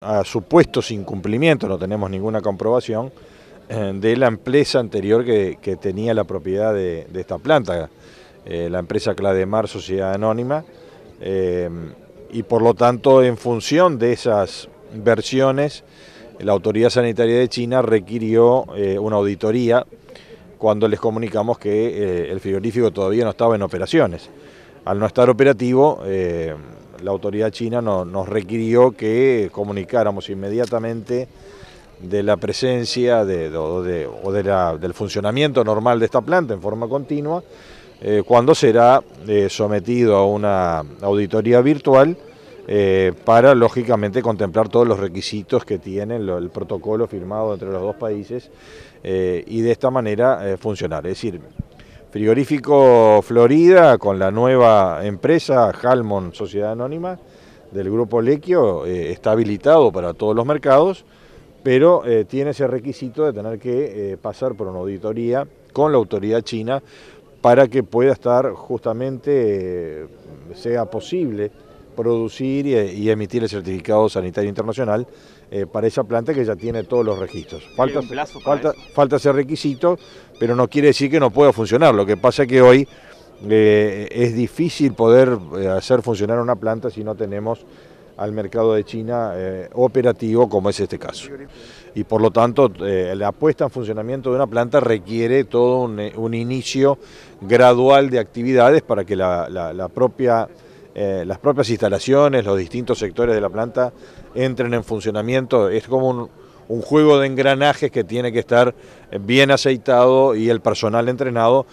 a supuestos incumplimientos, no tenemos ninguna comprobación, eh, de la empresa anterior que, tenía la propiedad de, esta planta, eh, la empresa Clademar Sociedad Anónima, eh, y por lo tanto en función de esas versiones, la Autoridad Sanitaria de China requirió una auditoría cuando les comunicamos que el frigorífico todavía no estaba en operaciones. Al no estar operativo, la autoridad china nos requirió que comunicáramos inmediatamente de la presencia de, o, del funcionamiento normal de esta planta en forma continua, eh, cuando será eh, sometido a una auditoría virtual eh, para, lógicamente, contemplar todos los requisitos que tiene el, protocolo firmado entre los dos países y de esta manera funcionar. Es decir, Frigorífico Florida con la nueva empresa Halmon Sociedad Anónima del grupo Lequio eh, está habilitado para todos los mercados, pero eh, tiene ese requisito de tener que eh, pasar por una auditoría con la autoridad china para que pueda estar justamente, sea posible producir y, emitir el certificado sanitario internacional eh, para esa planta que ya tiene todos los registros. Falta, falta, falta, ese requisito, pero no quiere decir que no pueda funcionar. Lo que pasa es que hoy eh, es difícil poder eh, hacer funcionar una planta si no tenemos al mercado de China operativo como es este caso. Y por lo tanto, la puesta en funcionamiento de una planta requiere todo un, inicio gradual de actividades para que la propia eh, las propias instalaciones, los distintos sectores de la planta entren en funcionamiento. Es como un juego de engranajes que tiene que estar bien aceitado y el personal entrenado.